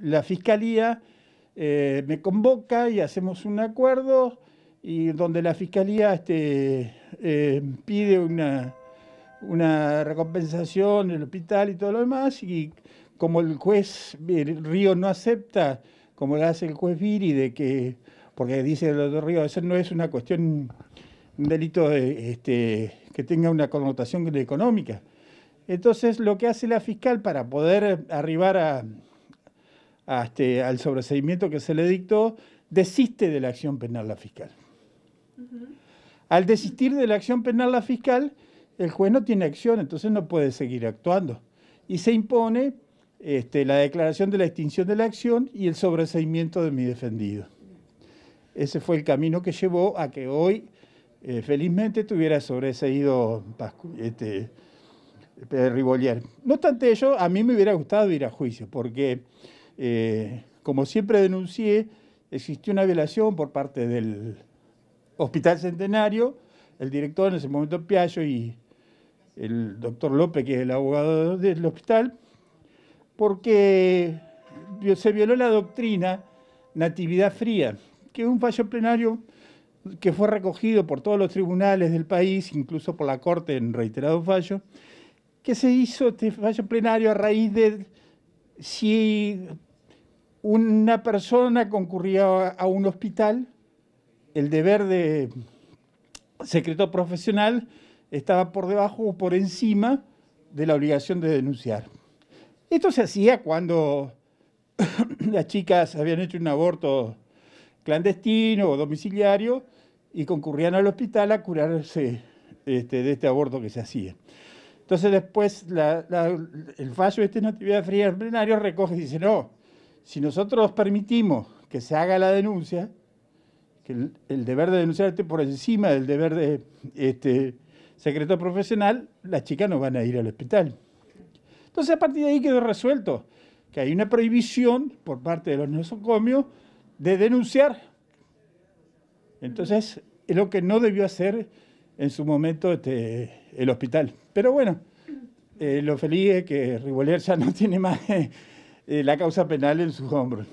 la fiscalía eh, me convoca y hacemos un acuerdo y donde la fiscalía este, eh, pide una, una en el hospital y todo lo demás, y como el juez el Río no acepta, como lo hace el juez Viri, de que, porque dice el otro Río, eso no es una cuestión, un delito eh, este, que tenga una connotación económica. Entonces lo que hace la fiscal para poder arribar a, este, al sobreseimiento que se le dictó, desiste de la acción penal la fiscal. Al desistir de la acción penal la fiscal, el juez no tiene acción, entonces no puede seguir actuando. Y se impone este, la declaración de la extinción de la acción y el sobreseimiento de mi defendido. Ese fue el camino que llevó a que hoy, eh, felizmente, tuviera sobreseído este, Ribollier. No obstante ello, a mí me hubiera gustado ir a juicio, porque eh, como siempre denuncié, existió una violación por parte del Hospital Centenario, el director en ese momento Piallo y el doctor López, que es el abogado del hospital, porque se violó la doctrina Natividad Fría, que es un fallo plenario que fue recogido por todos los tribunales del país, incluso por la Corte en reiterado fallo, que se hizo este fallo plenario a raíz de si una persona concurría a un hospital, el deber de secreto profesional estaba por debajo o por encima de la obligación de denunciar. Esto se hacía cuando las chicas habían hecho un aborto clandestino o domiciliario y concurrían al hospital a curarse este, de este aborto que se hacía. Entonces después el fallo de este Natividad Fría Plenario recoge y dice, no, si nosotros permitimos que se haga la denuncia, que el, deber de denunciar esté por encima del deber de este, secreto profesional, las chicas no van a ir al hospital. Entonces a partir de ahí quedó resuelto que hay una prohibición por parte de los nosocomios de denunciar. Entonces es lo que no debió hacer en su momento este, el hospital. Pero bueno, eh, lo feliz es que Rivolier ya no tiene más... Eh, la causa penal en sus hombros.